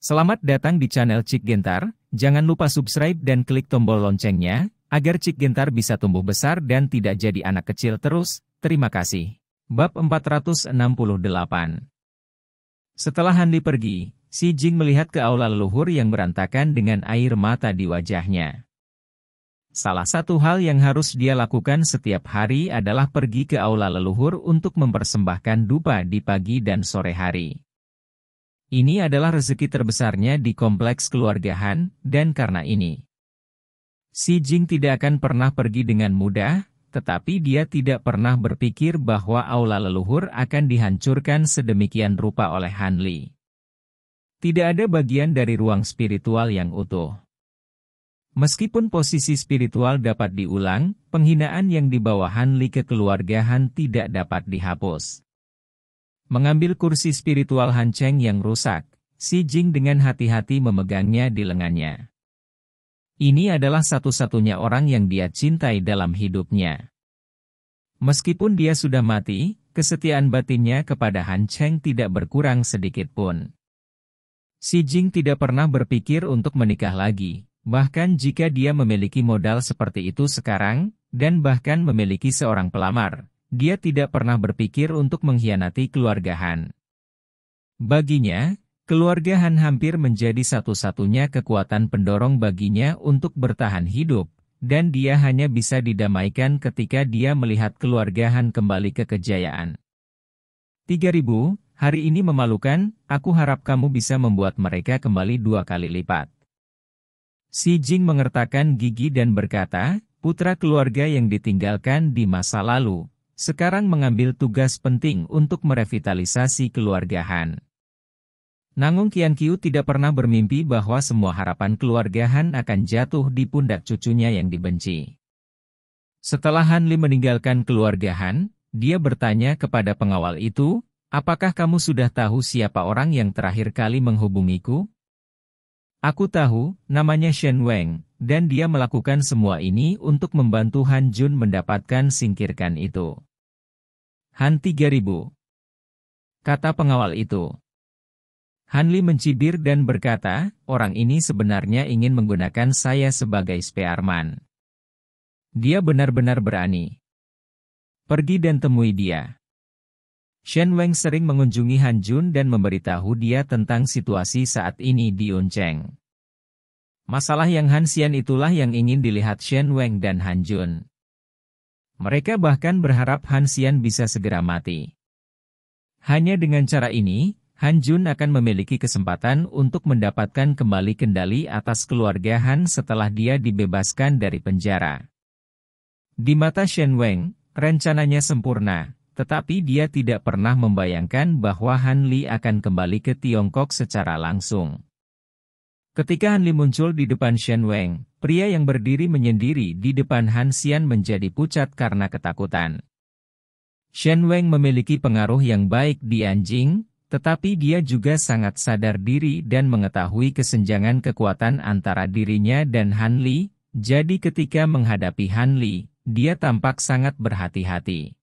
Selamat datang di channel Cik Gentar, jangan lupa subscribe dan klik tombol loncengnya, agar Cik Gentar bisa tumbuh besar dan tidak jadi anak kecil terus, terima kasih. Bab 468 Setelah Hanli pergi, Si Jing melihat ke aula leluhur yang berantakan dengan air mata di wajahnya. Salah satu hal yang harus dia lakukan setiap hari adalah pergi ke aula leluhur untuk mempersembahkan dupa di pagi dan sore hari. Ini adalah rezeki terbesarnya di kompleks keluarga Han, dan karena ini, Si Jing tidak akan pernah pergi dengan mudah, tetapi dia tidak pernah berpikir bahwa aula leluhur akan dihancurkan sedemikian rupa oleh Han Li. Tidak ada bagian dari ruang spiritual yang utuh. Meskipun posisi spiritual dapat diulang, penghinaan yang dibawa Han Li ke keluarga Han tidak dapat dihapus. Mengambil kursi spiritual Han Cheng yang rusak, Si Jing dengan hati-hati memegangnya di lengannya. Ini adalah satu-satunya orang yang dia cintai dalam hidupnya. Meskipun dia sudah mati, kesetiaan batinnya kepada Han Cheng tidak berkurang sedikit pun. Si Jing tidak pernah berpikir untuk menikah lagi, bahkan jika dia memiliki modal seperti itu sekarang, dan bahkan memiliki seorang pelamar, dia tidak pernah berpikir untuk mengkhianati keluarga Han. Baginya, keluarga Han hampir menjadi satu-satunya kekuatan pendorong baginya untuk bertahan hidup, dan dia hanya bisa didamaikan ketika dia melihat keluarga Han kembali ke kejayaan. 3000, hari ini memalukan, aku harap kamu bisa membuat mereka kembali dua kali lipat. Si Jing mengertakkan gigi dan berkata, putra keluarga yang ditinggalkan di masa lalu, sekarang mengambil tugas penting untuk merevitalisasi keluarga Han. Nangung Kian Kiu tidak pernah bermimpi bahwa semua harapan keluarga Han akan jatuh di pundak cucunya yang dibenci. Setelah Han Li meninggalkan keluarga Han, dia bertanya kepada pengawal itu, apakah kamu sudah tahu siapa orang yang terakhir kali menghubungiku? Aku tahu, namanya Shen Wang, dan dia melakukan semua ini untuk membantu Han Jun mendapatkan singkirkan itu. Han 3000. Kata pengawal itu. Han Li mencibir dan berkata, orang ini sebenarnya ingin menggunakan saya sebagai spearman. Dia benar-benar berani. Pergi dan temui dia. Shen Weng sering mengunjungi Han Jun dan memberitahu dia tentang situasi saat ini di Cheng. Masalah yang Han Xian itulah yang ingin dilihat Shen Weng dan Han Jun. Mereka bahkan berharap Han Xian bisa segera mati. Hanya dengan cara ini, Han Jun akan memiliki kesempatan untuk mendapatkan kembali kendali atas keluarga Han setelah dia dibebaskan dari penjara. Di mata Shen Weng, rencananya sempurna, tetapi dia tidak pernah membayangkan bahwa Han Li akan kembali ke Tiongkok secara langsung. Ketika Han Li muncul di depan Shen Weng, pria yang berdiri menyendiri di depan Han Xian menjadi pucat karena ketakutan. Shen Weng memiliki pengaruh yang baik di anjing, tetapi dia juga sangat sadar diri dan mengetahui kesenjangan kekuatan antara dirinya dan Han Li, jadi ketika menghadapi Han Li, dia tampak sangat berhati-hati.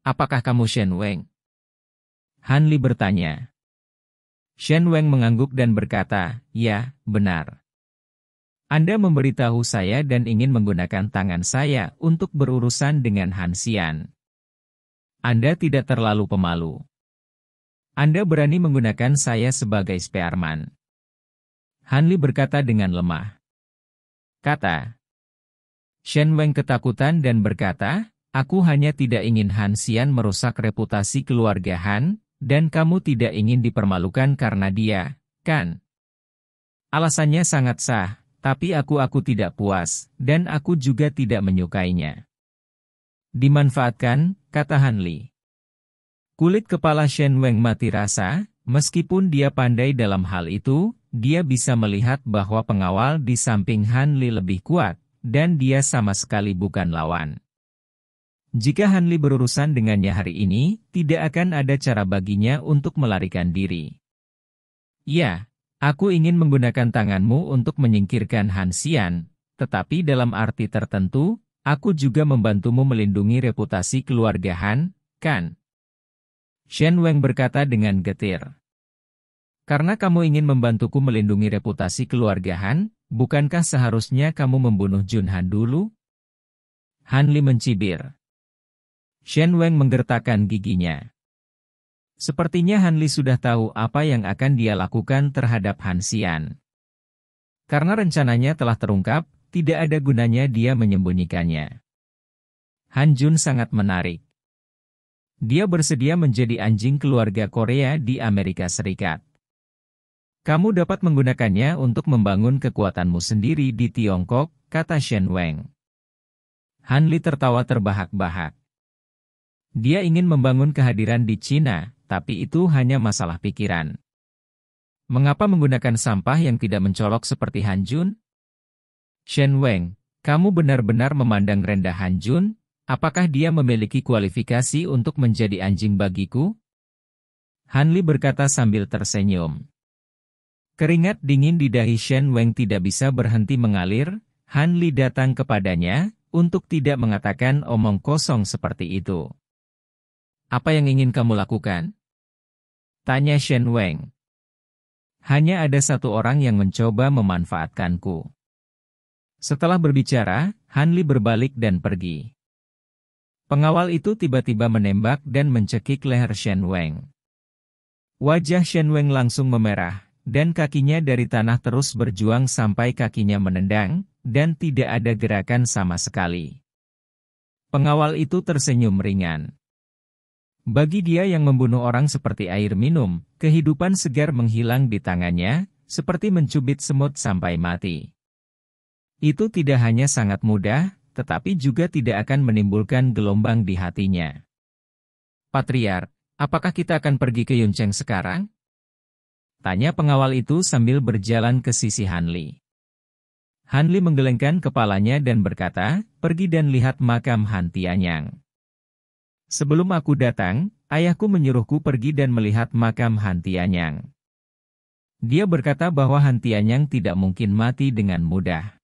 Apakah kamu Shen Weng? Han Li bertanya. Shen Weng mengangguk dan berkata, ya, benar. Anda memberitahu saya dan ingin menggunakan tangan saya untuk berurusan dengan Han Xian. Anda tidak terlalu pemalu. Anda berani menggunakan saya sebagai spearman. Li berkata dengan lemah. Kata. Shen Weng ketakutan dan berkata, Aku hanya tidak ingin Han Xian merusak reputasi keluarga Han, dan kamu tidak ingin dipermalukan karena dia, kan? Alasannya sangat sah, tapi aku-aku tidak puas, dan aku juga tidak menyukainya. Dimanfaatkan, kata Han Li. Kulit kepala Shen Weng mati rasa, meskipun dia pandai dalam hal itu, dia bisa melihat bahwa pengawal di samping Han Li lebih kuat, dan dia sama sekali bukan lawan. Jika Hanli berurusan dengannya hari ini, tidak akan ada cara baginya untuk melarikan diri. Ya, aku ingin menggunakan tanganmu untuk menyingkirkan Han Xian, tetapi dalam arti tertentu, aku juga membantumu melindungi reputasi keluarga Han, kan? Shen Weng berkata dengan getir. Karena kamu ingin membantuku melindungi reputasi keluarga Han, bukankah seharusnya kamu membunuh Jun Han dulu? Han Li mencibir. Shen Weng menggertakkan giginya. Sepertinya Han Li sudah tahu apa yang akan dia lakukan terhadap Han Xian. Karena rencananya telah terungkap, tidak ada gunanya dia menyembunyikannya. Han Jun sangat menarik. Dia bersedia menjadi anjing keluarga Korea di Amerika Serikat. Kamu dapat menggunakannya untuk membangun kekuatanmu sendiri di Tiongkok, kata Shen Weng. Han Li tertawa terbahak-bahak. Dia ingin membangun kehadiran di Cina, tapi itu hanya masalah pikiran. Mengapa menggunakan sampah yang tidak mencolok seperti Hanjun? Shen Weng, kamu benar-benar memandang rendah Hanjun? Apakah dia memiliki kualifikasi untuk menjadi anjing bagiku? Han Li berkata sambil tersenyum. Keringat dingin di dahi Shen Weng tidak bisa berhenti mengalir, Han Li datang kepadanya untuk tidak mengatakan omong kosong seperti itu. Apa yang ingin kamu lakukan? Tanya Shen Wang. Hanya ada satu orang yang mencoba memanfaatkanku. Setelah berbicara, Han Li berbalik dan pergi. Pengawal itu tiba-tiba menembak dan mencekik leher Shen Wang. Wajah Shen Wang langsung memerah, dan kakinya dari tanah terus berjuang sampai kakinya menendang, dan tidak ada gerakan sama sekali. Pengawal itu tersenyum ringan. Bagi dia yang membunuh orang seperti air minum, kehidupan segar menghilang di tangannya, seperti mencubit semut sampai mati. Itu tidak hanya sangat mudah, tetapi juga tidak akan menimbulkan gelombang di hatinya. Patriar, apakah kita akan pergi ke Yunceng sekarang? Tanya pengawal itu sambil berjalan ke sisi Hanli. Hanli menggelengkan kepalanya dan berkata, pergi dan lihat makam Han Tianyang. Sebelum aku datang, ayahku menyuruhku pergi dan melihat makam Hantianyang. Dia berkata bahwa Hantianyang tidak mungkin mati dengan mudah.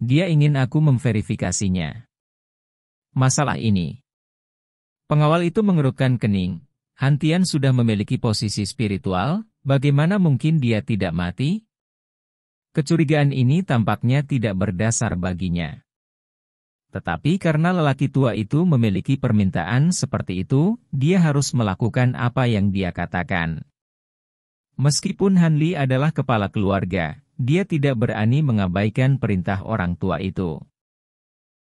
Dia ingin aku memverifikasinya. Masalah ini. Pengawal itu mengerutkan kening. Hantian sudah memiliki posisi spiritual, bagaimana mungkin dia tidak mati? Kecurigaan ini tampaknya tidak berdasar baginya. Tetapi karena lelaki tua itu memiliki permintaan seperti itu, dia harus melakukan apa yang dia katakan. Meskipun Han Hanli adalah kepala keluarga, dia tidak berani mengabaikan perintah orang tua itu.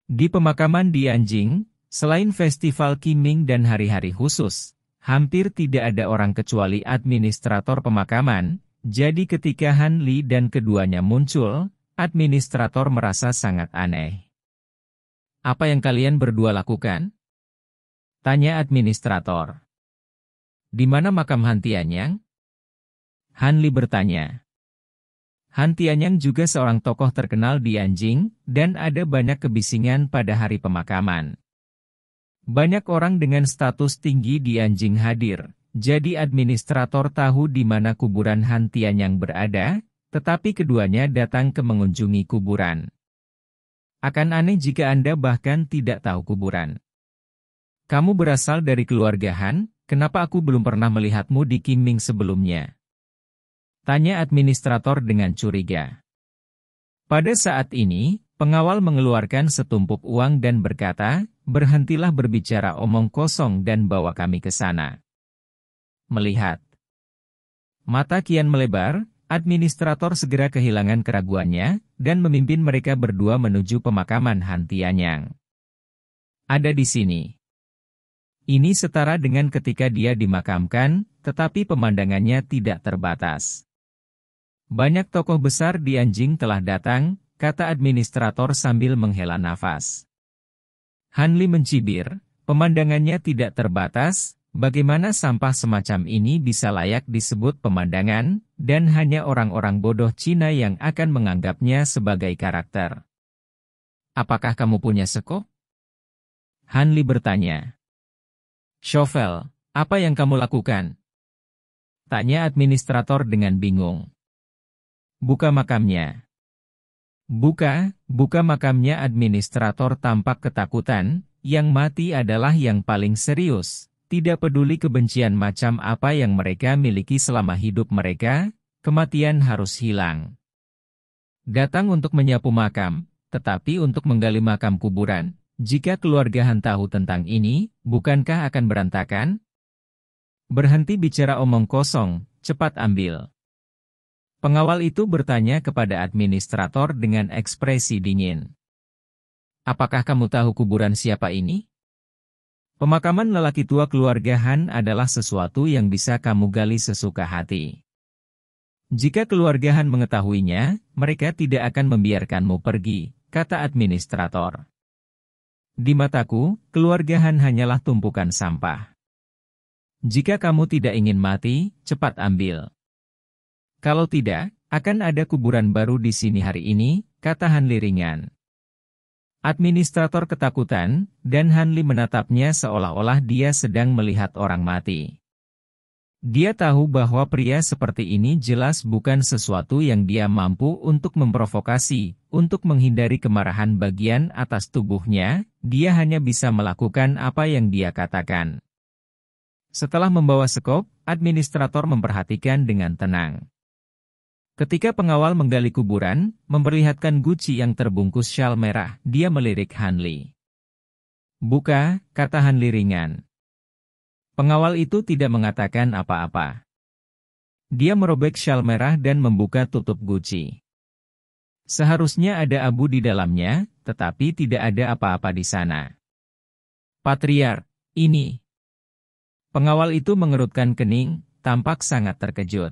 Di pemakaman di Anjing, selain festival Kiming dan hari-hari khusus, hampir tidak ada orang kecuali administrator pemakaman, jadi ketika Han Hanli dan keduanya muncul, administrator merasa sangat aneh. Apa yang kalian berdua lakukan? Tanya administrator. Di mana makam Han Tianyang? Hanli bertanya. Han Tianyang juga seorang tokoh terkenal di Anjing, dan ada banyak kebisingan pada hari pemakaman. Banyak orang dengan status tinggi di Anjing hadir, jadi administrator tahu di mana kuburan Han Tianyang berada, tetapi keduanya datang ke mengunjungi kuburan. Akan aneh jika Anda bahkan tidak tahu kuburan. Kamu berasal dari keluarga Han, kenapa aku belum pernah melihatmu di Kiming sebelumnya? Tanya administrator dengan curiga. Pada saat ini, pengawal mengeluarkan setumpuk uang dan berkata, berhentilah berbicara omong kosong dan bawa kami ke sana. Melihat. Mata kian melebar, Administrator segera kehilangan keraguannya, dan memimpin mereka berdua menuju pemakaman Han Tianyang. Ada di sini. Ini setara dengan ketika dia dimakamkan, tetapi pemandangannya tidak terbatas. Banyak tokoh besar di anjing telah datang, kata administrator sambil menghela nafas. Hanli mencibir, pemandangannya tidak terbatas, Bagaimana sampah semacam ini bisa layak disebut pemandangan, dan hanya orang-orang bodoh Cina yang akan menganggapnya sebagai karakter. Apakah kamu punya seko? Hanli bertanya. Shovel, apa yang kamu lakukan? Tanya administrator dengan bingung. Buka makamnya. Buka, buka makamnya administrator tampak ketakutan, yang mati adalah yang paling serius, tidak peduli kebencian macam apa yang mereka miliki selama hidup mereka, kematian harus hilang. Datang untuk menyapu makam, tetapi untuk menggali makam kuburan. Jika keluarga Han tahu tentang ini, bukankah akan berantakan? Berhenti bicara omong kosong, cepat ambil. Pengawal itu bertanya kepada administrator dengan ekspresi dingin. Apakah kamu tahu kuburan siapa ini? Pemakaman lelaki tua keluarga Han adalah sesuatu yang bisa kamu gali sesuka hati. Jika keluarga Han mengetahuinya, mereka tidak akan membiarkanmu pergi, kata administrator. Di mataku, keluarga Han hanyalah tumpukan sampah. Jika kamu tidak ingin mati, cepat ambil. Kalau tidak, akan ada kuburan baru di sini hari ini, kata Han liringan. Administrator ketakutan, dan Hanli menatapnya seolah-olah dia sedang melihat orang mati. Dia tahu bahwa pria seperti ini jelas bukan sesuatu yang dia mampu untuk memprovokasi, untuk menghindari kemarahan bagian atas tubuhnya, dia hanya bisa melakukan apa yang dia katakan. Setelah membawa sekop, administrator memperhatikan dengan tenang. Ketika pengawal menggali kuburan, memperlihatkan guci yang terbungkus syal merah, dia melirik Hanli. Buka, kata Hanli ringan. Pengawal itu tidak mengatakan apa-apa. Dia merobek syal merah dan membuka tutup guci. Seharusnya ada abu di dalamnya, tetapi tidak ada apa-apa di sana. Patriar, ini. Pengawal itu mengerutkan kening, tampak sangat terkejut.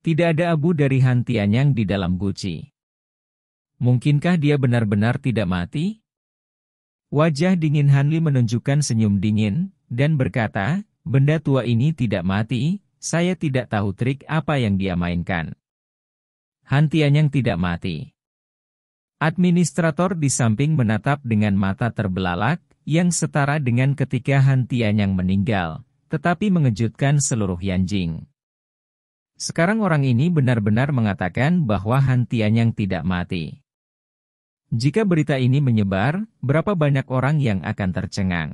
Tidak ada abu dari Hantianyang di dalam guci. Mungkinkah dia benar-benar tidak mati? Wajah dingin Hanli menunjukkan senyum dingin, dan berkata, benda tua ini tidak mati, saya tidak tahu trik apa yang dia mainkan. Hantianyang tidak mati. Administrator di samping menatap dengan mata terbelalak, yang setara dengan ketika Hantianyang meninggal, tetapi mengejutkan seluruh Yanjing. Sekarang orang ini benar-benar mengatakan bahwa Han yang tidak mati. Jika berita ini menyebar, berapa banyak orang yang akan tercengang?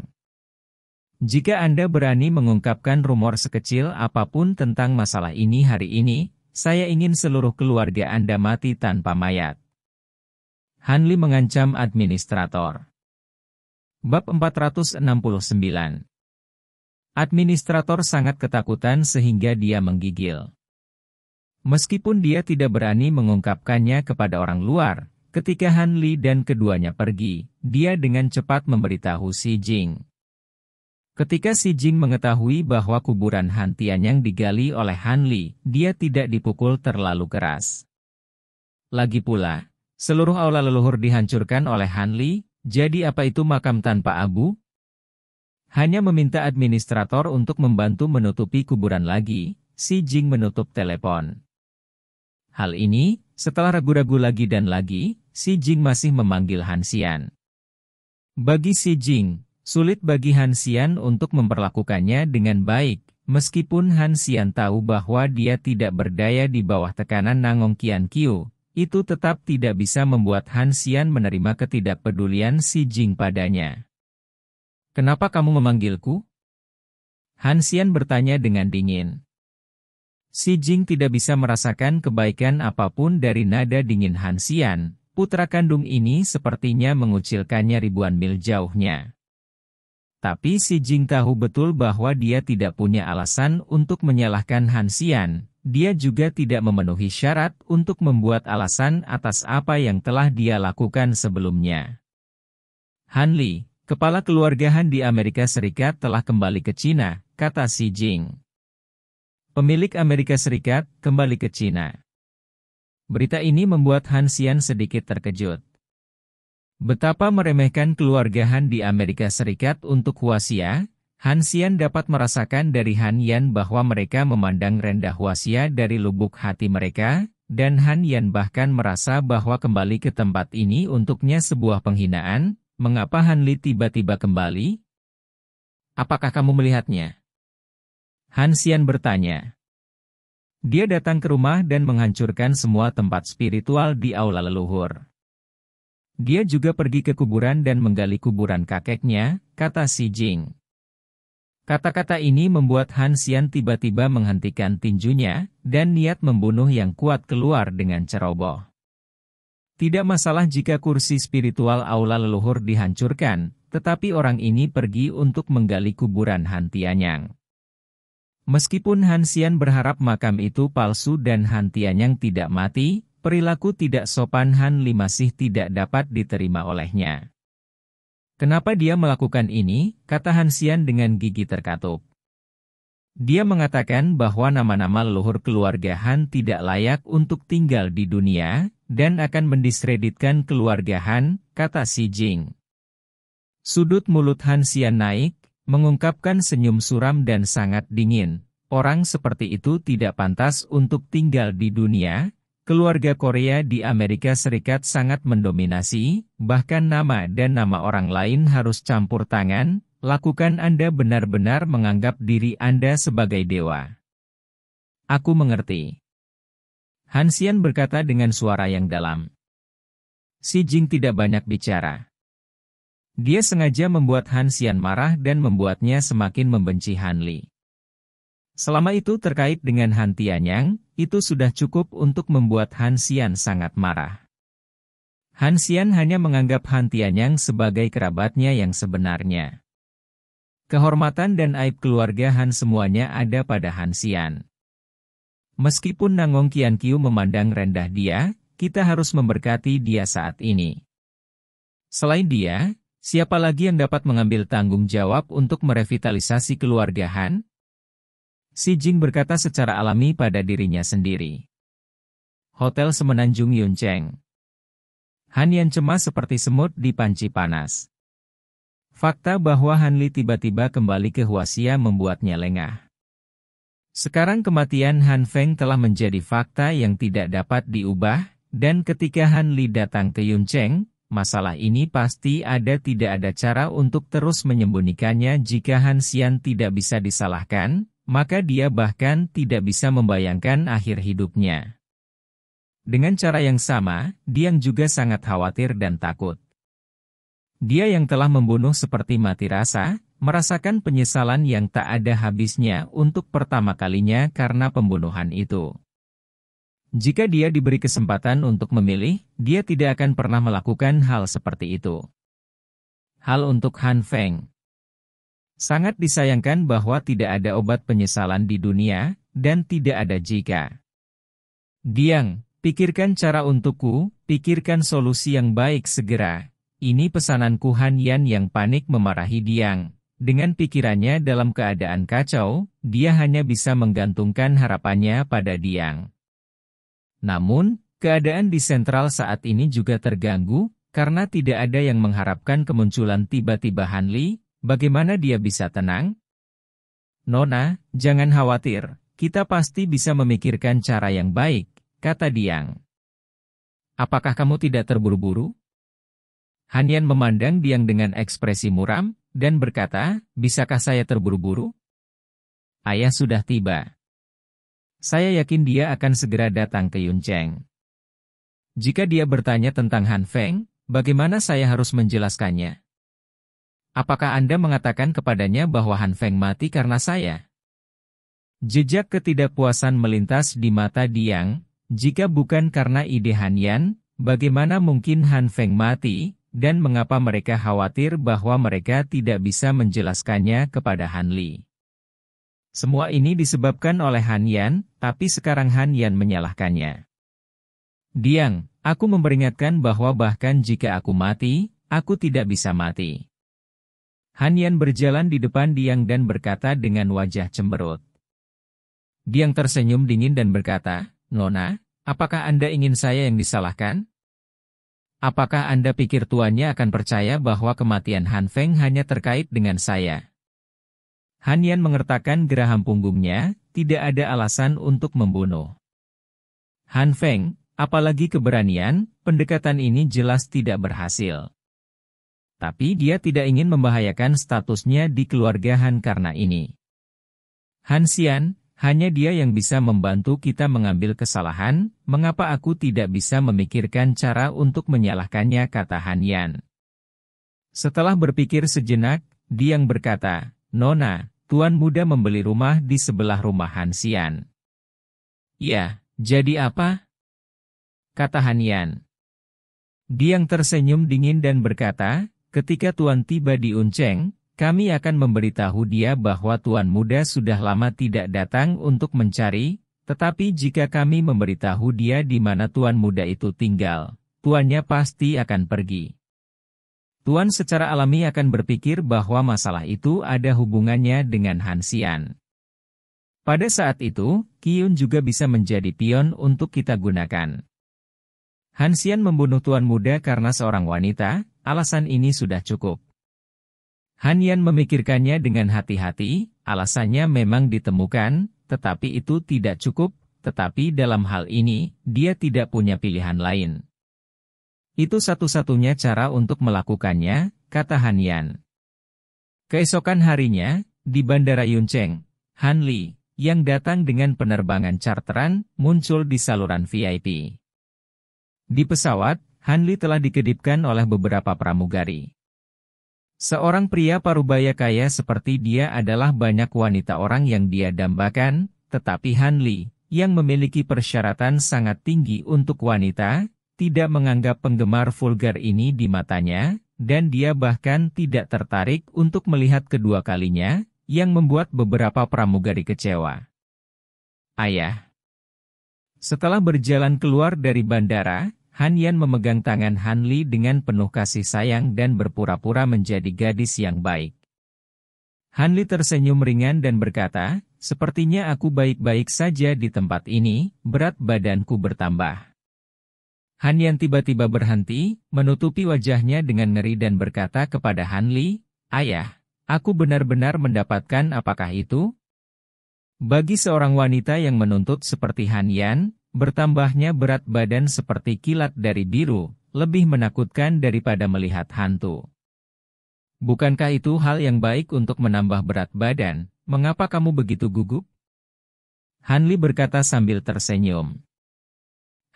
Jika Anda berani mengungkapkan rumor sekecil apapun tentang masalah ini hari ini, saya ingin seluruh keluarga Anda mati tanpa mayat. Hanli mengancam administrator. Bab 469 Administrator sangat ketakutan sehingga dia menggigil. Meskipun dia tidak berani mengungkapkannya kepada orang luar, ketika Han Li dan keduanya pergi, dia dengan cepat memberitahu Si Jing. Ketika Si Jing mengetahui bahwa kuburan Han yang digali oleh Han Li, dia tidak dipukul terlalu keras. Lagi pula, seluruh aula leluhur dihancurkan oleh Han Li, jadi apa itu makam tanpa abu? Hanya meminta administrator untuk membantu menutupi kuburan lagi, Si Jing menutup telepon. Hal ini, setelah ragu-ragu lagi dan lagi, Si Jing masih memanggil Hansian. Bagi Si Jing, sulit bagi Hansian untuk memperlakukannya dengan baik, meskipun Hansian tahu bahwa dia tidak berdaya di bawah tekanan Nangong Qian Qiu, itu tetap tidak bisa membuat Hansian menerima ketidakpedulian Si Jing padanya. Kenapa kamu memanggilku? Hansian bertanya dengan dingin. Si Jing tidak bisa merasakan kebaikan apapun dari nada dingin Han Xian, putra kandung ini sepertinya mengucilkannya ribuan mil jauhnya. Tapi Si Jing tahu betul bahwa dia tidak punya alasan untuk menyalahkan Han Xian, dia juga tidak memenuhi syarat untuk membuat alasan atas apa yang telah dia lakukan sebelumnya. Han Li, kepala keluarga Han di Amerika Serikat telah kembali ke China, kata Si Jing pemilik Amerika Serikat, kembali ke Cina. Berita ini membuat Han Xian sedikit terkejut. Betapa meremehkan keluarga Han di Amerika Serikat untuk Huasia, Han Xian dapat merasakan dari Han Yan bahwa mereka memandang rendah Huasia dari lubuk hati mereka, dan Han Yan bahkan merasa bahwa kembali ke tempat ini untuknya sebuah penghinaan, mengapa Han Li tiba-tiba kembali? Apakah kamu melihatnya? Hansian bertanya. Dia datang ke rumah dan menghancurkan semua tempat spiritual di aula leluhur. Dia juga pergi ke kuburan dan menggali kuburan kakeknya, kata Si Jing. Kata-kata ini membuat Hansian tiba-tiba menghentikan tinjunya, dan niat membunuh yang kuat keluar dengan ceroboh. Tidak masalah jika kursi spiritual aula leluhur dihancurkan, tetapi orang ini pergi untuk menggali kuburan Hantianyang. Meskipun Hansian berharap makam itu palsu dan Han yang tidak mati, perilaku tidak sopan Han Li masih tidak dapat diterima olehnya. Kenapa dia melakukan ini, kata Hansian dengan gigi terkatup. Dia mengatakan bahwa nama-nama leluhur keluarga Han tidak layak untuk tinggal di dunia, dan akan mendiskreditkan keluarga Han, kata Xi Jing. Sudut mulut Han Xian naik, mengungkapkan senyum suram dan sangat dingin. Orang seperti itu tidak pantas untuk tinggal di dunia. Keluarga Korea di Amerika Serikat sangat mendominasi, bahkan nama dan nama orang lain harus campur tangan. Lakukan Anda benar-benar menganggap diri Anda sebagai dewa. Aku mengerti. Hansian berkata dengan suara yang dalam. Si Jing tidak banyak bicara. Dia sengaja membuat Han Xian marah dan membuatnya semakin membenci Han Li. Selama itu terkait dengan Han Tianyang, itu sudah cukup untuk membuat Han Xian sangat marah. Han Xian hanya menganggap Han Tianyang sebagai kerabatnya yang sebenarnya. Kehormatan dan aib keluarga Han semuanya ada pada Han Xian. Meskipun Nangong Qianqiu memandang rendah dia, kita harus memberkati dia saat ini. Selain dia, Siapa lagi yang dapat mengambil tanggung jawab untuk merevitalisasi keluarga Han? Si Jing berkata secara alami pada dirinya sendiri. Hotel Semenanjung Yuncheng. Han Yan cemas seperti semut di panci panas. Fakta bahwa Han Li tiba-tiba kembali ke Huasia membuatnya lengah. Sekarang kematian Han Feng telah menjadi fakta yang tidak dapat diubah, dan ketika Han Li datang ke Yuncheng, masalah ini pasti ada tidak ada cara untuk terus menyembunyikannya jika Hansian tidak bisa disalahkan, maka dia bahkan tidak bisa membayangkan akhir hidupnya. Dengan cara yang sama, Diang juga sangat khawatir dan takut. Dia yang telah membunuh seperti mati rasa, merasakan penyesalan yang tak ada habisnya untuk pertama kalinya karena pembunuhan itu. Jika dia diberi kesempatan untuk memilih, dia tidak akan pernah melakukan hal seperti itu. Hal untuk Han Feng Sangat disayangkan bahwa tidak ada obat penyesalan di dunia, dan tidak ada jika. Diang, pikirkan cara untukku, pikirkan solusi yang baik segera. Ini pesananku Han Yan yang panik memarahi Diang. Dengan pikirannya dalam keadaan kacau, dia hanya bisa menggantungkan harapannya pada Diang. Namun, keadaan di sentral saat ini juga terganggu, karena tidak ada yang mengharapkan kemunculan tiba-tiba Hanli, bagaimana dia bisa tenang? Nona, jangan khawatir, kita pasti bisa memikirkan cara yang baik, kata Diang. Apakah kamu tidak terburu-buru? Hanian memandang Diang dengan ekspresi muram, dan berkata, bisakah saya terburu-buru? Ayah sudah tiba. Saya yakin dia akan segera datang ke Yun Yuncheng. Jika dia bertanya tentang Han Feng, bagaimana saya harus menjelaskannya? Apakah Anda mengatakan kepadanya bahwa Han Feng mati karena saya? Jejak ketidakpuasan melintas di mata Diang, jika bukan karena ide Han Yan, bagaimana mungkin Han Feng mati, dan mengapa mereka khawatir bahwa mereka tidak bisa menjelaskannya kepada Han Li. Semua ini disebabkan oleh Han Yan, tapi sekarang Han Yan menyalahkannya. Diang, aku memperingatkan bahwa bahkan jika aku mati, aku tidak bisa mati. Han Yan berjalan di depan Diang dan berkata dengan wajah cemberut. Diang tersenyum dingin dan berkata, Nona, apakah Anda ingin saya yang disalahkan? Apakah Anda pikir tuannya akan percaya bahwa kematian Han Feng hanya terkait dengan saya? Han mengertakkan geraham punggungnya, tidak ada alasan untuk membunuh. Han Feng, apalagi keberanian, pendekatan ini jelas tidak berhasil. Tapi dia tidak ingin membahayakan statusnya di keluarga Han karena ini. Han Xian, hanya dia yang bisa membantu kita mengambil kesalahan, mengapa aku tidak bisa memikirkan cara untuk menyalahkannya kata Han Yan. Setelah berpikir sejenak, dia yang berkata, Nona, tuan muda membeli rumah di sebelah rumah Hansian. Ya, jadi apa? Kata Hanian. Diang tersenyum dingin dan berkata, ketika tuan tiba di Unceng, kami akan memberitahu dia bahwa tuan muda sudah lama tidak datang untuk mencari, tetapi jika kami memberitahu dia di mana tuan muda itu tinggal, tuannya pasti akan pergi. Tuan secara alami akan berpikir bahwa masalah itu ada hubungannya dengan Hansian. Pada saat itu, Kiyun juga bisa menjadi pion untuk kita gunakan. Hansian membunuh tuan muda karena seorang wanita, alasan ini sudah cukup. Hanian memikirkannya dengan hati-hati, alasannya memang ditemukan, tetapi itu tidak cukup, tetapi dalam hal ini, dia tidak punya pilihan lain. Itu satu-satunya cara untuk melakukannya, kata Han Yan. Keesokan harinya, di Bandara Yuncheng, Han Li, yang datang dengan penerbangan charteran, muncul di saluran VIP. Di pesawat, Han Li telah dikedipkan oleh beberapa pramugari. Seorang pria parubaya kaya seperti dia adalah banyak wanita orang yang dia dambakan, tetapi Han Li, yang memiliki persyaratan sangat tinggi untuk wanita, tidak menganggap penggemar vulgar ini di matanya, dan dia bahkan tidak tertarik untuk melihat kedua kalinya, yang membuat beberapa pramugari kecewa. Ayah. Setelah berjalan keluar dari bandara, Han Yan memegang tangan Han Li dengan penuh kasih sayang dan berpura-pura menjadi gadis yang baik. Han Li tersenyum ringan dan berkata, Sepertinya aku baik-baik saja di tempat ini, berat badanku bertambah. Han Yan tiba-tiba berhenti, menutupi wajahnya dengan ngeri dan berkata kepada Han Li, Ayah, aku benar-benar mendapatkan apakah itu? Bagi seorang wanita yang menuntut seperti Han Yan, bertambahnya berat badan seperti kilat dari biru, lebih menakutkan daripada melihat hantu. Bukankah itu hal yang baik untuk menambah berat badan, mengapa kamu begitu gugup? Hanli berkata sambil tersenyum.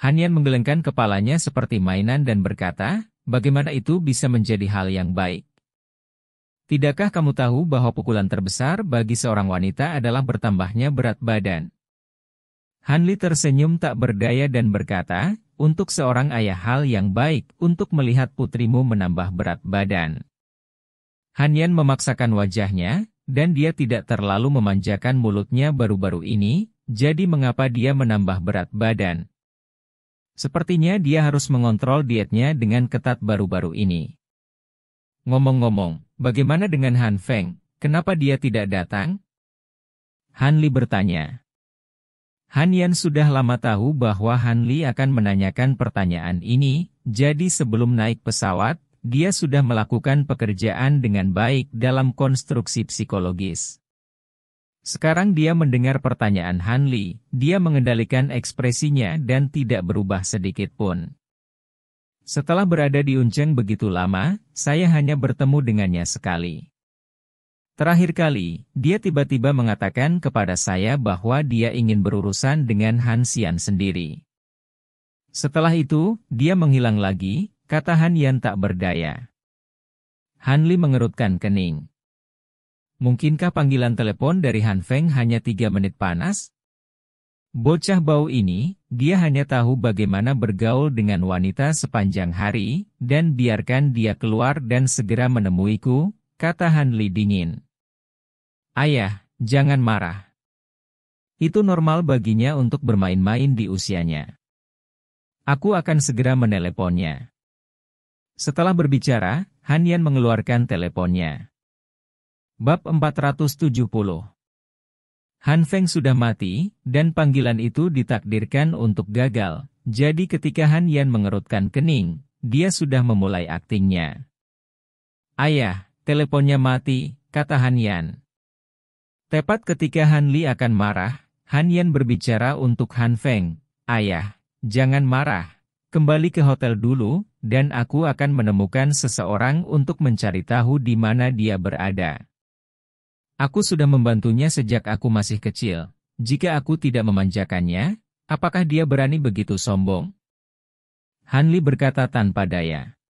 Hanian menggelengkan kepalanya seperti mainan dan berkata, bagaimana itu bisa menjadi hal yang baik? Tidakkah kamu tahu bahwa pukulan terbesar bagi seorang wanita adalah bertambahnya berat badan? Hanli tersenyum tak berdaya dan berkata, untuk seorang ayah hal yang baik untuk melihat putrimu menambah berat badan. Hanyan memaksakan wajahnya, dan dia tidak terlalu memanjakan mulutnya baru-baru ini, jadi mengapa dia menambah berat badan? Sepertinya dia harus mengontrol dietnya dengan ketat baru-baru ini. Ngomong-ngomong, bagaimana dengan Han Feng? Kenapa dia tidak datang? Han Li bertanya. Han Yan sudah lama tahu bahwa Han Li akan menanyakan pertanyaan ini, jadi sebelum naik pesawat, dia sudah melakukan pekerjaan dengan baik dalam konstruksi psikologis. Sekarang dia mendengar pertanyaan Hanli, dia mengendalikan ekspresinya dan tidak berubah sedikit pun. Setelah berada di Unceng begitu lama, saya hanya bertemu dengannya sekali. Terakhir kali, dia tiba-tiba mengatakan kepada saya bahwa dia ingin berurusan dengan Han Xian sendiri. Setelah itu, dia menghilang lagi, kata Han Yan tak berdaya. Hanli mengerutkan kening. Mungkinkah panggilan telepon dari Han Feng hanya tiga menit panas? Bocah bau ini, dia hanya tahu bagaimana bergaul dengan wanita sepanjang hari, dan biarkan dia keluar dan segera menemuiku, kata Han Li dingin. Ayah, jangan marah. Itu normal baginya untuk bermain-main di usianya. Aku akan segera meneleponnya. Setelah berbicara, Han Yan mengeluarkan teleponnya. Bab 470 Han Feng sudah mati, dan panggilan itu ditakdirkan untuk gagal, jadi ketika Han Yan mengerutkan kening, dia sudah memulai aktingnya. Ayah, teleponnya mati, kata Han Yan. Tepat ketika Han Li akan marah, Han Yan berbicara untuk Han Feng, Ayah, jangan marah, kembali ke hotel dulu, dan aku akan menemukan seseorang untuk mencari tahu di mana dia berada. Aku sudah membantunya sejak aku masih kecil. Jika aku tidak memanjakannya, apakah dia berani begitu sombong? Hanli berkata tanpa daya.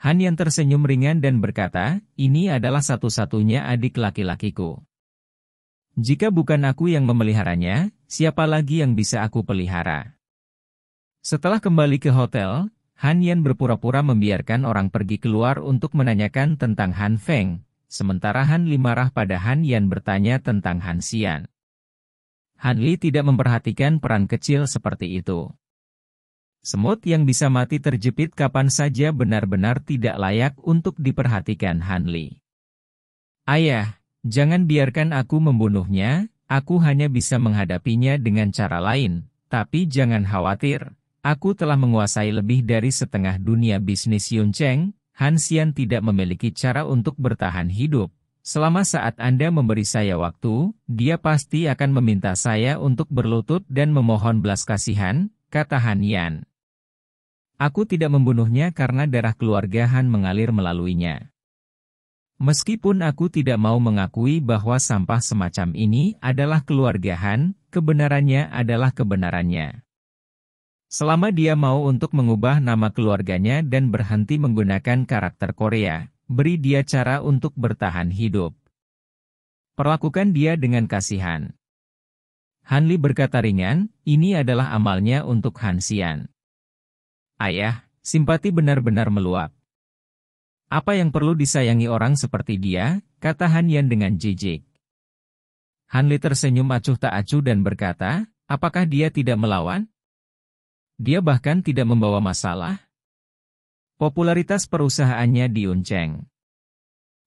Han yang tersenyum ringan dan berkata, ini adalah satu-satunya adik laki-lakiku. Jika bukan aku yang memeliharanya, siapa lagi yang bisa aku pelihara? Setelah kembali ke hotel, Han Yan berpura-pura membiarkan orang pergi keluar untuk menanyakan tentang Han Feng, Sementara Han Li marah pada Han Yan bertanya tentang Han Xian. Han Li tidak memperhatikan peran kecil seperti itu. Semut yang bisa mati terjepit kapan saja benar-benar tidak layak untuk diperhatikan Han Li. Ayah, jangan biarkan aku membunuhnya, aku hanya bisa menghadapinya dengan cara lain, tapi jangan khawatir, aku telah menguasai lebih dari setengah dunia bisnis Yun Cheng, Hansian tidak memiliki cara untuk bertahan hidup. Selama saat Anda memberi saya waktu, dia pasti akan meminta saya untuk berlutut dan memohon belas kasihan, kata Hanyan. Aku tidak membunuhnya karena darah keluarga Han mengalir melaluinya. Meskipun aku tidak mau mengakui bahwa sampah semacam ini adalah keluarga Han, kebenarannya adalah kebenarannya. Selama dia mau untuk mengubah nama keluarganya dan berhenti menggunakan karakter Korea, beri dia cara untuk bertahan hidup. Perlakukan dia dengan kasihan. Hanli berkata ringan, ini adalah amalnya untuk Hansian. Ayah, simpati benar-benar meluap. Apa yang perlu disayangi orang seperti dia, kata Han Yan dengan jijik. Hanli tersenyum acuh tak acuh dan berkata, apakah dia tidak melawan? Dia bahkan tidak membawa masalah. Popularitas perusahaannya diunceng.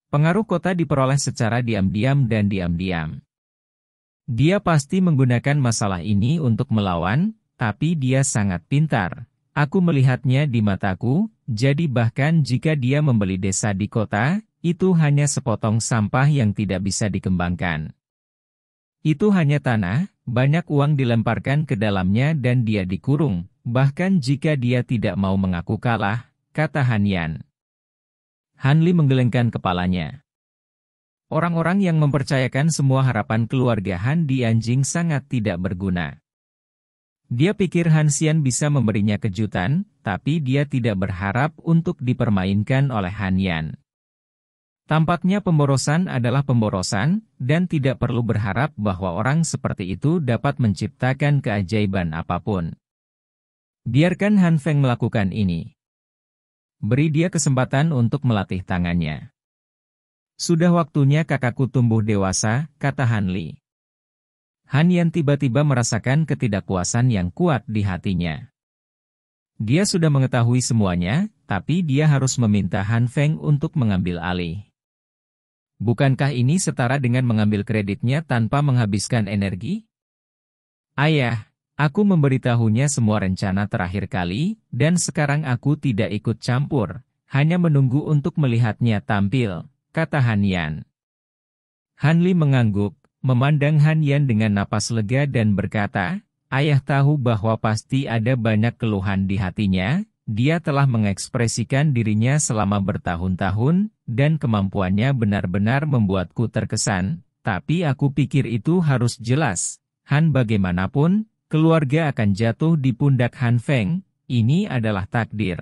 Pengaruh kota diperoleh secara diam-diam dan diam-diam. Dia pasti menggunakan masalah ini untuk melawan, tapi dia sangat pintar. Aku melihatnya di mataku, jadi bahkan jika dia membeli desa di kota, itu hanya sepotong sampah yang tidak bisa dikembangkan. Itu hanya tanah, banyak uang dilemparkan ke dalamnya dan dia dikurung, Bahkan jika dia tidak mau mengaku kalah, kata Han Yan. Hanli menggelengkan kepalanya. Orang-orang yang mempercayakan semua harapan keluarga Han di anjing sangat tidak berguna. Dia pikir Han Xian bisa memberinya kejutan, tapi dia tidak berharap untuk dipermainkan oleh Han Yan. Tampaknya pemborosan adalah pemborosan, dan tidak perlu berharap bahwa orang seperti itu dapat menciptakan keajaiban apapun. Biarkan Han Feng melakukan ini. Beri dia kesempatan untuk melatih tangannya. Sudah waktunya kakakku tumbuh dewasa, kata Han Li. Han Yan tiba-tiba merasakan ketidakpuasan yang kuat di hatinya. Dia sudah mengetahui semuanya, tapi dia harus meminta Han Feng untuk mengambil alih. Bukankah ini setara dengan mengambil kreditnya tanpa menghabiskan energi? Ayah, Aku memberitahunya semua rencana terakhir kali, dan sekarang aku tidak ikut campur, hanya menunggu untuk melihatnya tampil, kata Han Yan. Han Li mengangguk, memandang Han Yan dengan napas lega dan berkata, Ayah tahu bahwa pasti ada banyak keluhan di hatinya, dia telah mengekspresikan dirinya selama bertahun-tahun, dan kemampuannya benar-benar membuatku terkesan, tapi aku pikir itu harus jelas. Han bagaimanapun, keluarga akan jatuh di pundak Han Feng, ini adalah takdir.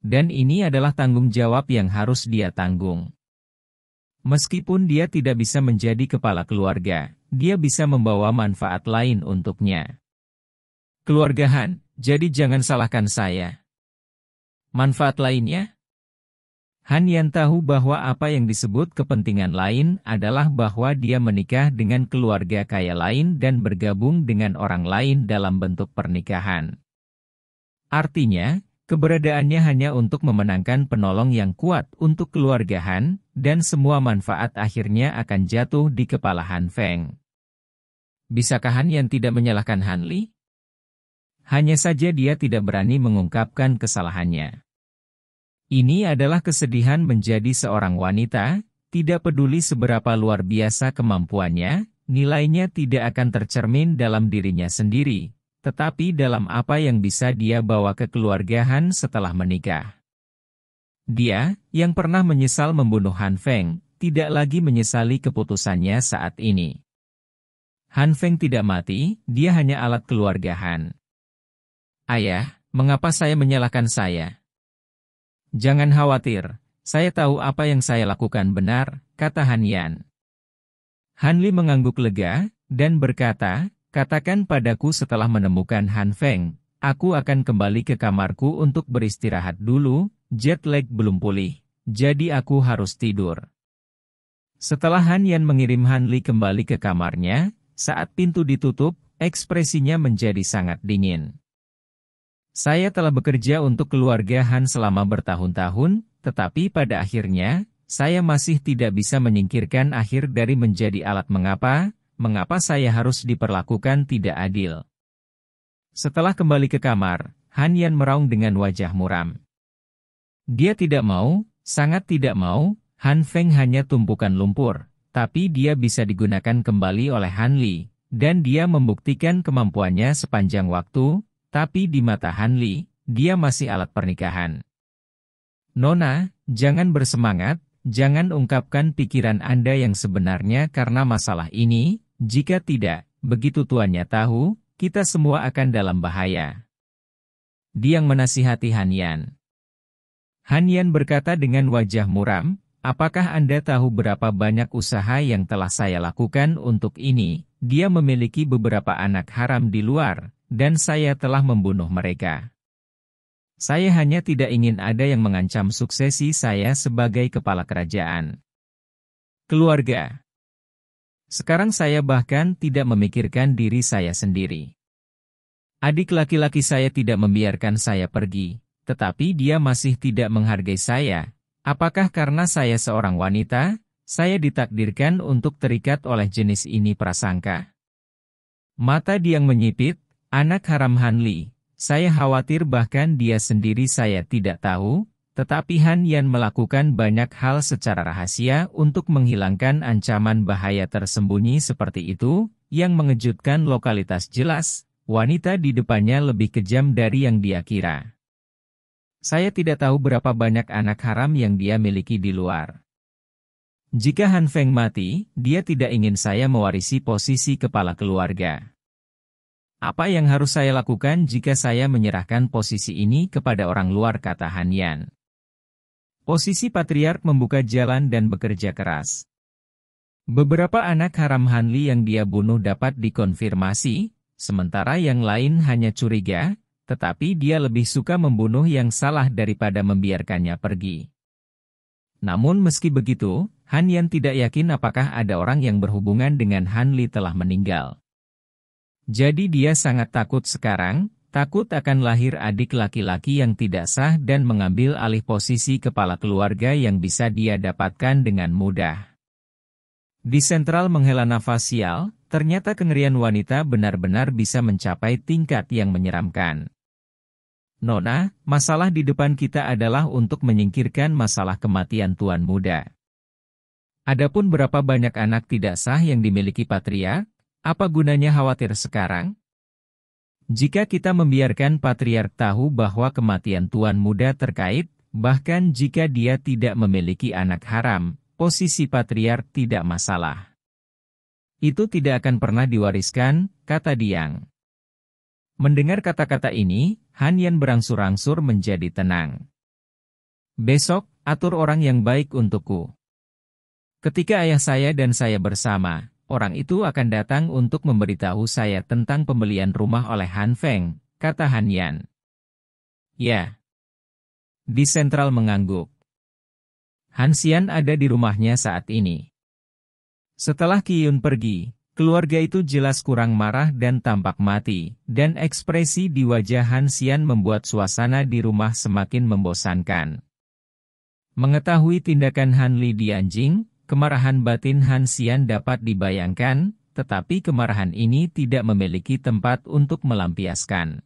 Dan ini adalah tanggung jawab yang harus dia tanggung. Meskipun dia tidak bisa menjadi kepala keluarga, dia bisa membawa manfaat lain untuknya. Keluarga Han, jadi jangan salahkan saya. Manfaat lainnya? Han Yan tahu bahwa apa yang disebut kepentingan lain adalah bahwa dia menikah dengan keluarga kaya lain dan bergabung dengan orang lain dalam bentuk pernikahan. Artinya, keberadaannya hanya untuk memenangkan penolong yang kuat untuk keluarga Han, dan semua manfaat akhirnya akan jatuh di kepala Han Feng. Bisakah Han Yan tidak menyalahkan Han Li? Hanya saja dia tidak berani mengungkapkan kesalahannya. Ini adalah kesedihan menjadi seorang wanita, tidak peduli seberapa luar biasa kemampuannya, nilainya tidak akan tercermin dalam dirinya sendiri, tetapi dalam apa yang bisa dia bawa ke keluargahan setelah menikah. Dia, yang pernah menyesal membunuh Han Feng, tidak lagi menyesali keputusannya saat ini. Han Feng tidak mati, dia hanya alat keluarga Han. Ayah, mengapa saya menyalahkan saya? Jangan khawatir, saya tahu apa yang saya lakukan benar, kata Han Yan. Han Li mengangguk lega, dan berkata, katakan padaku setelah menemukan Han Feng, aku akan kembali ke kamarku untuk beristirahat dulu, jet lag belum pulih, jadi aku harus tidur. Setelah Han Yan mengirim Han Li kembali ke kamarnya, saat pintu ditutup, ekspresinya menjadi sangat dingin. Saya telah bekerja untuk keluarga Han selama bertahun-tahun, tetapi pada akhirnya, saya masih tidak bisa menyingkirkan akhir dari menjadi alat mengapa, mengapa saya harus diperlakukan tidak adil. Setelah kembali ke kamar, Han Yan meraung dengan wajah muram. Dia tidak mau, sangat tidak mau, Han Feng hanya tumpukan lumpur, tapi dia bisa digunakan kembali oleh Han Li, dan dia membuktikan kemampuannya sepanjang waktu, tapi di mata Hanli, dia masih alat pernikahan. Nona, jangan bersemangat, jangan ungkapkan pikiran Anda yang sebenarnya karena masalah ini, jika tidak, begitu tuannya tahu, kita semua akan dalam bahaya. Dia yang menasihati Hanian. Hanian berkata dengan wajah muram, Apakah Anda tahu berapa banyak usaha yang telah saya lakukan untuk ini? Dia memiliki beberapa anak haram di luar, dan saya telah membunuh mereka. Saya hanya tidak ingin ada yang mengancam suksesi saya sebagai kepala kerajaan. Keluarga Sekarang saya bahkan tidak memikirkan diri saya sendiri. Adik laki-laki saya tidak membiarkan saya pergi, tetapi dia masih tidak menghargai saya. Apakah karena saya seorang wanita, saya ditakdirkan untuk terikat oleh jenis ini prasangka? Mata yang menyipit, Anak haram Han Li. saya khawatir bahkan dia sendiri saya tidak tahu, tetapi Han Yan melakukan banyak hal secara rahasia untuk menghilangkan ancaman bahaya tersembunyi seperti itu, yang mengejutkan lokalitas jelas, wanita di depannya lebih kejam dari yang dia kira. Saya tidak tahu berapa banyak anak haram yang dia miliki di luar. Jika Han Feng mati, dia tidak ingin saya mewarisi posisi kepala keluarga. Apa yang harus saya lakukan jika saya menyerahkan posisi ini kepada orang luar kata Hanian? Posisi patriark membuka jalan dan bekerja keras. Beberapa anak haram Hanli yang dia bunuh dapat dikonfirmasi, sementara yang lain hanya curiga, tetapi dia lebih suka membunuh yang salah daripada membiarkannya pergi. Namun meski begitu, Han Yan tidak yakin apakah ada orang yang berhubungan dengan Han telah meninggal. Jadi dia sangat takut sekarang, takut akan lahir adik laki-laki yang tidak sah dan mengambil alih posisi kepala keluarga yang bisa dia dapatkan dengan mudah. Di sentral menghela nafas sial, ternyata kengerian wanita benar-benar bisa mencapai tingkat yang menyeramkan. Nona, masalah di depan kita adalah untuk menyingkirkan masalah kematian tuan muda. Adapun berapa banyak anak tidak sah yang dimiliki Patria, apa gunanya khawatir sekarang? Jika kita membiarkan patriark tahu bahwa kematian tuan muda terkait, bahkan jika dia tidak memiliki anak haram, posisi patriark tidak masalah. Itu tidak akan pernah diwariskan, kata Diang. Mendengar kata-kata ini, Han Yan berangsur-angsur menjadi tenang. Besok, atur orang yang baik untukku. Ketika ayah saya dan saya bersama, Orang itu akan datang untuk memberitahu saya tentang pembelian rumah oleh Han Feng, kata Han Yan. Ya. Di sentral mengangguk. Han Xian ada di rumahnya saat ini. Setelah Ki Yun pergi, keluarga itu jelas kurang marah dan tampak mati, dan ekspresi di wajah Han Xian membuat suasana di rumah semakin membosankan. Mengetahui tindakan Han Li di anjing, Kemarahan batin Hansian dapat dibayangkan, tetapi kemarahan ini tidak memiliki tempat untuk melampiaskan.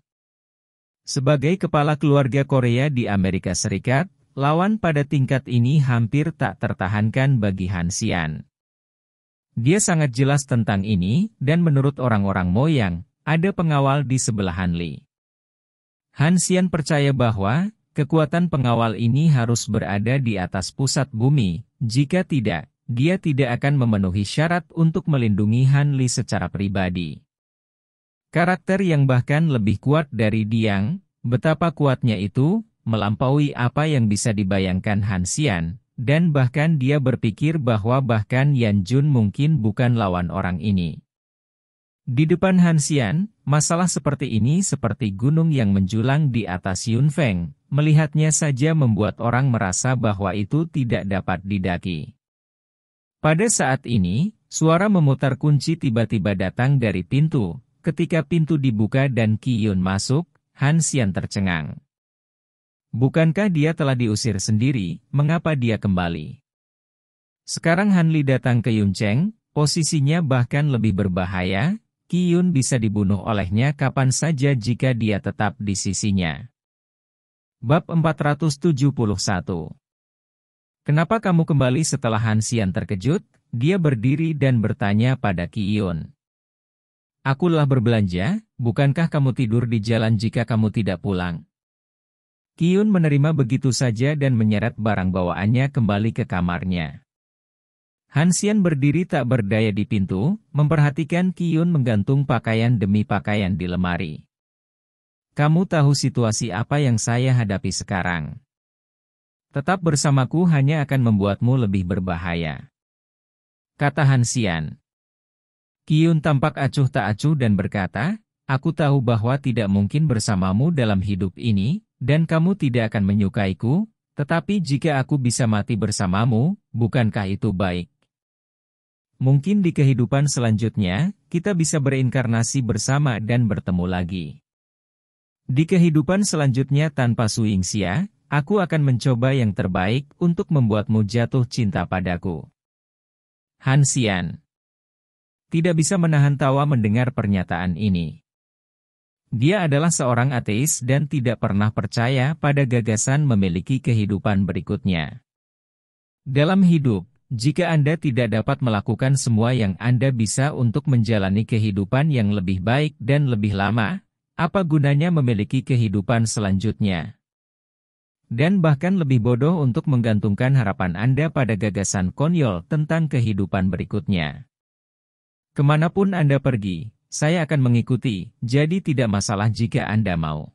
Sebagai kepala keluarga Korea di Amerika Serikat, lawan pada tingkat ini hampir tak tertahankan bagi Hansian. Dia sangat jelas tentang ini, dan menurut orang-orang Moyang, ada pengawal di sebelah Han Li. Han percaya bahwa, kekuatan pengawal ini harus berada di atas pusat bumi, jika tidak, dia tidak akan memenuhi syarat untuk melindungi Han Li secara pribadi. Karakter yang bahkan lebih kuat dari Diang, betapa kuatnya itu, melampaui apa yang bisa dibayangkan Han Xian, dan bahkan dia berpikir bahwa bahkan Yan Jun mungkin bukan lawan orang ini. Di depan Han Xian, masalah seperti ini seperti gunung yang menjulang di atas Yun Feng, melihatnya saja membuat orang merasa bahwa itu tidak dapat didaki. Pada saat ini, suara memutar kunci tiba-tiba datang dari pintu. Ketika pintu dibuka dan Ki Yun masuk, Han Xian tercengang. Bukankah dia telah diusir sendiri, mengapa dia kembali? Sekarang Han Li datang ke Yun Cheng, posisinya bahkan lebih berbahaya, Ki Yun bisa dibunuh olehnya kapan saja jika dia tetap di sisinya. Bab 471 Kenapa kamu kembali setelah Hansian terkejut? Dia berdiri dan bertanya pada Ki Kiyon. Akulah berbelanja, bukankah kamu tidur di jalan jika kamu tidak pulang? Ki Kiun menerima begitu saja dan menyeret barang bawaannya kembali ke kamarnya. Hansian berdiri tak berdaya di pintu, memperhatikan Ki Kiun menggantung pakaian demi pakaian di lemari. Kamu tahu situasi apa yang saya hadapi sekarang? Tetap bersamaku hanya akan membuatmu lebih berbahaya. Kata Hansian. Kiyun tampak acuh tak acuh dan berkata, Aku tahu bahwa tidak mungkin bersamamu dalam hidup ini, dan kamu tidak akan menyukaiku, tetapi jika aku bisa mati bersamamu, bukankah itu baik? Mungkin di kehidupan selanjutnya, kita bisa berinkarnasi bersama dan bertemu lagi. Di kehidupan selanjutnya tanpa Suingsia, Aku akan mencoba yang terbaik untuk membuatmu jatuh cinta padaku. Hansian tidak bisa menahan tawa mendengar pernyataan ini. Dia adalah seorang ateis dan tidak pernah percaya pada gagasan memiliki kehidupan berikutnya. Dalam hidup, jika Anda tidak dapat melakukan semua yang Anda bisa untuk menjalani kehidupan yang lebih baik dan lebih lama, apa gunanya memiliki kehidupan selanjutnya? dan bahkan lebih bodoh untuk menggantungkan harapan Anda pada gagasan konyol tentang kehidupan berikutnya. Kemanapun Anda pergi, saya akan mengikuti, jadi tidak masalah jika Anda mau.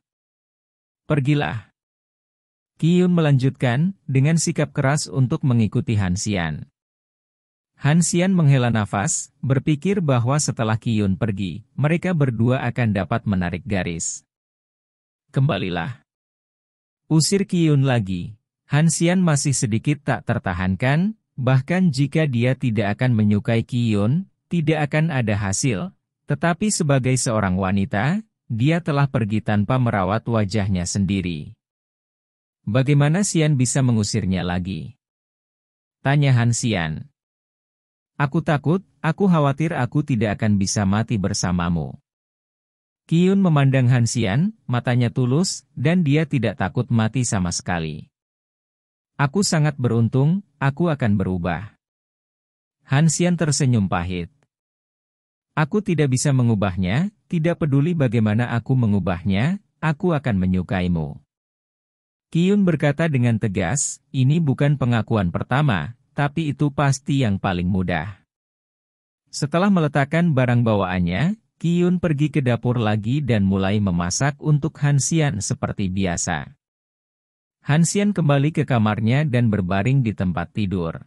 Pergilah. Kiyun melanjutkan, dengan sikap keras untuk mengikuti Hansian. Hansian menghela nafas, berpikir bahwa setelah Kiyun pergi, mereka berdua akan dapat menarik garis. Kembalilah. Usir Kiyun lagi. Hansian masih sedikit tak tertahankan, bahkan jika dia tidak akan menyukai Kiyun, tidak akan ada hasil. Tetapi sebagai seorang wanita, dia telah pergi tanpa merawat wajahnya sendiri. Bagaimana Sian bisa mengusirnya lagi? Tanya Hansian. Aku takut, aku khawatir aku tidak akan bisa mati bersamamu. Kiyun memandang Hansian, matanya tulus, dan dia tidak takut mati sama sekali. Aku sangat beruntung, aku akan berubah. Hansian tersenyum pahit. Aku tidak bisa mengubahnya, tidak peduli bagaimana aku mengubahnya, aku akan menyukaimu. Kiyun berkata dengan tegas, ini bukan pengakuan pertama, tapi itu pasti yang paling mudah. Setelah meletakkan barang bawaannya, Kiyun pergi ke dapur lagi dan mulai memasak untuk Hansian seperti biasa. Hansian kembali ke kamarnya dan berbaring di tempat tidur.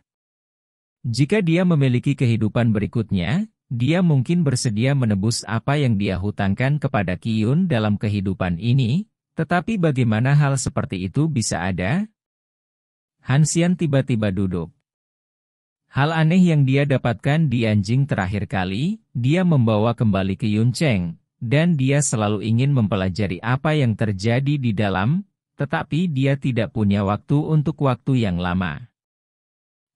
Jika dia memiliki kehidupan berikutnya, dia mungkin bersedia menebus apa yang dia hutangkan kepada Kiyun dalam kehidupan ini, tetapi bagaimana hal seperti itu bisa ada? Hansian tiba-tiba duduk. Hal aneh yang dia dapatkan di anjing terakhir kali, dia membawa kembali ke Yun Cheng, dan dia selalu ingin mempelajari apa yang terjadi di dalam, tetapi dia tidak punya waktu untuk waktu yang lama.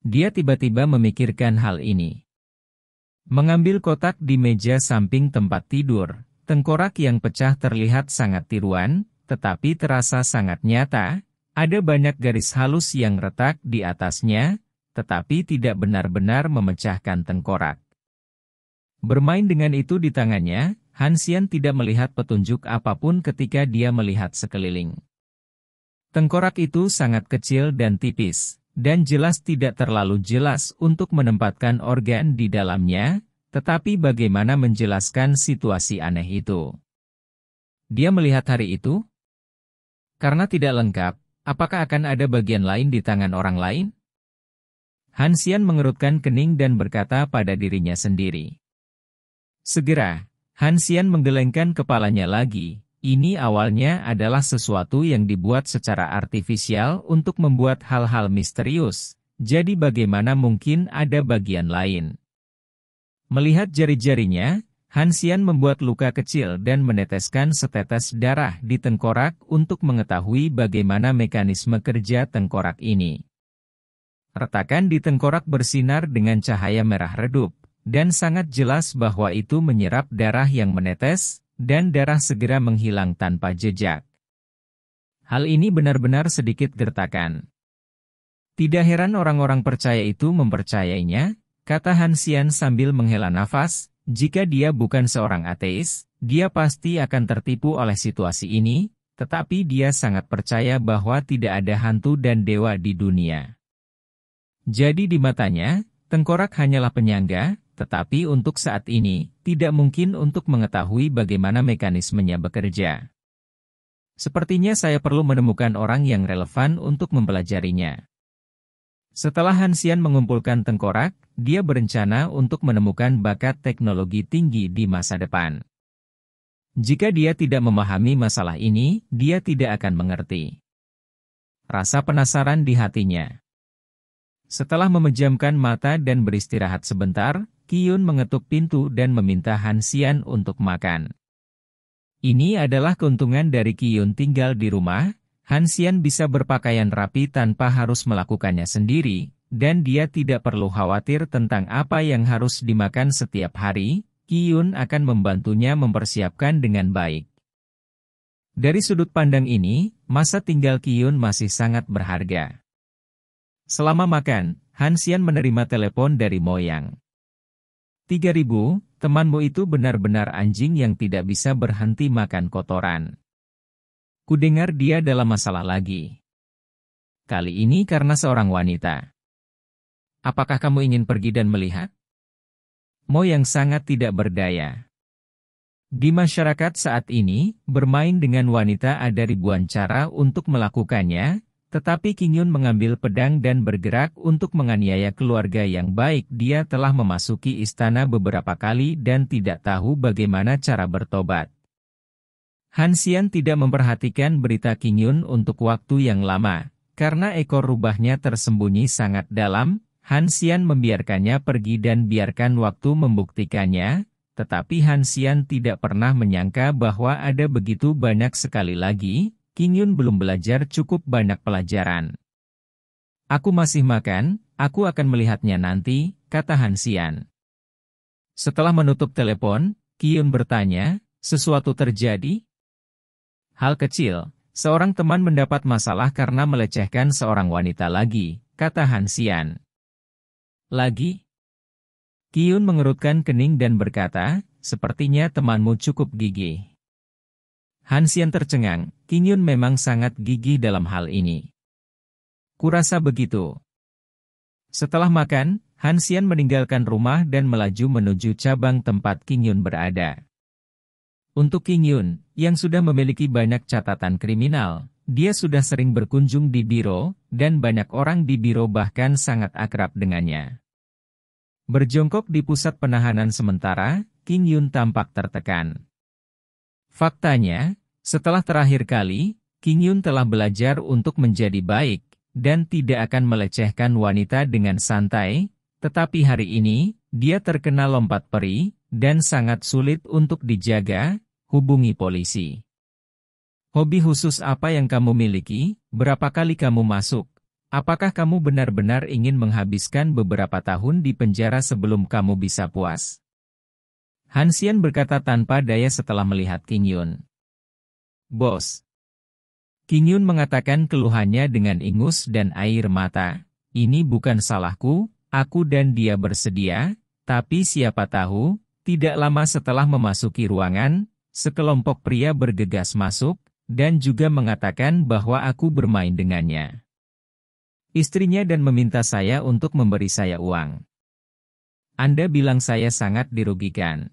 Dia tiba-tiba memikirkan hal ini. Mengambil kotak di meja samping tempat tidur, tengkorak yang pecah terlihat sangat tiruan, tetapi terasa sangat nyata, ada banyak garis halus yang retak di atasnya, tetapi tidak benar-benar memecahkan tengkorak. Bermain dengan itu di tangannya, Hansian tidak melihat petunjuk apapun ketika dia melihat sekeliling. Tengkorak itu sangat kecil dan tipis, dan jelas tidak terlalu jelas untuk menempatkan organ di dalamnya, tetapi bagaimana menjelaskan situasi aneh itu. Dia melihat hari itu? Karena tidak lengkap, apakah akan ada bagian lain di tangan orang lain? Hansian mengerutkan kening dan berkata pada dirinya sendiri. Segera, Hansian menggelengkan kepalanya lagi. Ini awalnya adalah sesuatu yang dibuat secara artifisial untuk membuat hal-hal misterius, jadi bagaimana mungkin ada bagian lain. Melihat jari-jarinya, Hansian membuat luka kecil dan meneteskan setetes darah di tengkorak untuk mengetahui bagaimana mekanisme kerja tengkorak ini retakan di tengkorak bersinar dengan cahaya merah redup, dan sangat jelas bahwa itu menyerap darah yang menetes, dan darah segera menghilang tanpa jejak. Hal ini benar-benar sedikit gertakan. Tidak heran orang-orang percaya itu mempercayainya, kata Hansian sambil menghela nafas, jika dia bukan seorang ateis, dia pasti akan tertipu oleh situasi ini, tetapi dia sangat percaya bahwa tidak ada hantu dan dewa di dunia. Jadi di matanya, tengkorak hanyalah penyangga, tetapi untuk saat ini, tidak mungkin untuk mengetahui bagaimana mekanismenya bekerja. Sepertinya saya perlu menemukan orang yang relevan untuk mempelajarinya. Setelah Hansian mengumpulkan tengkorak, dia berencana untuk menemukan bakat teknologi tinggi di masa depan. Jika dia tidak memahami masalah ini, dia tidak akan mengerti. Rasa penasaran di hatinya. Setelah memejamkan mata dan beristirahat sebentar, Kiyun mengetuk pintu dan meminta Hansian untuk makan. Ini adalah keuntungan dari Kiyun tinggal di rumah, Hansian bisa berpakaian rapi tanpa harus melakukannya sendiri, dan dia tidak perlu khawatir tentang apa yang harus dimakan setiap hari, Kiyun akan membantunya mempersiapkan dengan baik. Dari sudut pandang ini, masa tinggal Kiyun masih sangat berharga. Selama makan, Hansian menerima telepon dari Moyang. 3000, temanmu itu benar-benar anjing yang tidak bisa berhenti makan kotoran. Kudengar dia dalam masalah lagi. Kali ini karena seorang wanita. Apakah kamu ingin pergi dan melihat? Moyang sangat tidak berdaya. Di masyarakat saat ini, bermain dengan wanita ada ribuan cara untuk melakukannya, tetapi King Yun mengambil pedang dan bergerak untuk menganiaya keluarga yang baik. Dia telah memasuki istana beberapa kali dan tidak tahu bagaimana cara bertobat. Han Xian tidak memperhatikan berita King Yun untuk waktu yang lama. Karena ekor rubahnya tersembunyi sangat dalam, Han Xian membiarkannya pergi dan biarkan waktu membuktikannya, tetapi Han Xian tidak pernah menyangka bahwa ada begitu banyak sekali lagi, King Yun belum belajar cukup banyak pelajaran. Aku masih makan, aku akan melihatnya nanti, kata Hansian. Setelah menutup telepon, Yun bertanya, sesuatu terjadi? Hal kecil, seorang teman mendapat masalah karena melecehkan seorang wanita lagi, kata Hansian. Lagi? Yun mengerutkan kening dan berkata, sepertinya temanmu cukup gigih. Hansian tercengang, Kinyun memang sangat gigih dalam hal ini. Kurasa begitu. Setelah makan, Hansian meninggalkan rumah dan melaju menuju cabang tempat Yun berada. Untuk Yun, yang sudah memiliki banyak catatan kriminal, dia sudah sering berkunjung di biro, dan banyak orang di biro bahkan sangat akrab dengannya. Berjongkok di pusat penahanan sementara, King Yun tampak tertekan. Faktanya, setelah terakhir kali, King Yun telah belajar untuk menjadi baik, dan tidak akan melecehkan wanita dengan santai, tetapi hari ini, dia terkena lompat peri, dan sangat sulit untuk dijaga, hubungi polisi. Hobi khusus apa yang kamu miliki? Berapa kali kamu masuk? Apakah kamu benar-benar ingin menghabiskan beberapa tahun di penjara sebelum kamu bisa puas? Hansian berkata tanpa daya setelah melihat King Yun. Bos. King Yun mengatakan keluhannya dengan ingus dan air mata. Ini bukan salahku, aku dan dia bersedia, tapi siapa tahu, tidak lama setelah memasuki ruangan, sekelompok pria bergegas masuk, dan juga mengatakan bahwa aku bermain dengannya. Istrinya dan meminta saya untuk memberi saya uang. Anda bilang saya sangat dirugikan.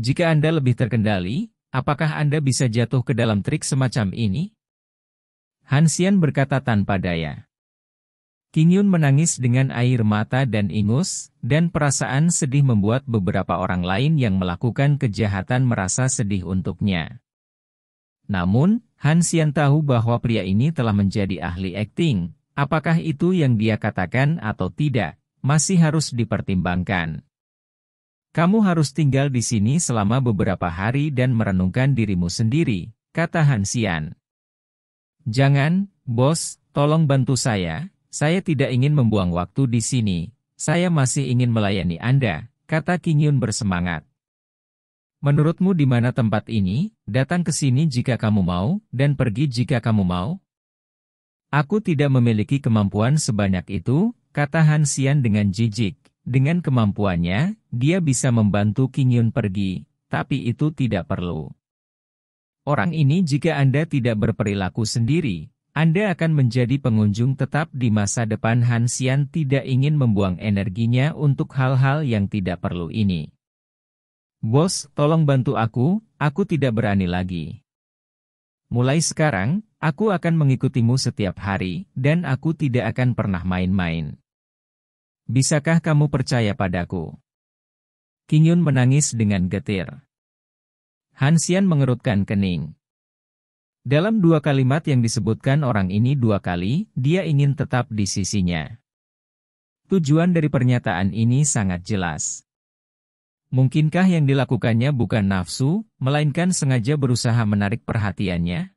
Jika Anda lebih terkendali, Apakah Anda bisa jatuh ke dalam trik semacam ini? Hansian berkata tanpa daya. King Yun menangis dengan air mata dan ingus, dan perasaan sedih membuat beberapa orang lain yang melakukan kejahatan merasa sedih untuknya. Namun, Hansian tahu bahwa pria ini telah menjadi ahli akting, apakah itu yang dia katakan atau tidak, masih harus dipertimbangkan. Kamu harus tinggal di sini selama beberapa hari dan merenungkan dirimu sendiri, kata Hansian. Jangan, bos, tolong bantu saya, saya tidak ingin membuang waktu di sini, saya masih ingin melayani Anda, kata King Yun bersemangat. Menurutmu di mana tempat ini? Datang ke sini jika kamu mau, dan pergi jika kamu mau? Aku tidak memiliki kemampuan sebanyak itu, kata Hansian dengan jijik. Dengan kemampuannya, dia bisa membantu King Yun pergi, tapi itu tidak perlu. Orang ini jika Anda tidak berperilaku sendiri, Anda akan menjadi pengunjung tetap di masa depan Han Xian tidak ingin membuang energinya untuk hal-hal yang tidak perlu ini. Bos, tolong bantu aku, aku tidak berani lagi. Mulai sekarang, aku akan mengikutimu setiap hari, dan aku tidak akan pernah main-main. Bisakah kamu percaya padaku? King Yun menangis dengan getir. Han Xian mengerutkan kening. Dalam dua kalimat yang disebutkan orang ini dua kali, dia ingin tetap di sisinya. Tujuan dari pernyataan ini sangat jelas. Mungkinkah yang dilakukannya bukan nafsu, melainkan sengaja berusaha menarik perhatiannya?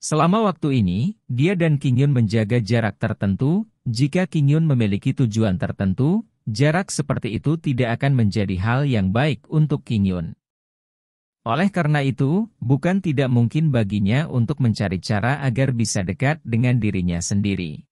Selama waktu ini, dia dan King Yun menjaga jarak tertentu, jika Kingyun memiliki tujuan tertentu, jarak seperti itu tidak akan menjadi hal yang baik untuk Kingyun. Oleh karena itu, bukan tidak mungkin baginya untuk mencari cara agar bisa dekat dengan dirinya sendiri.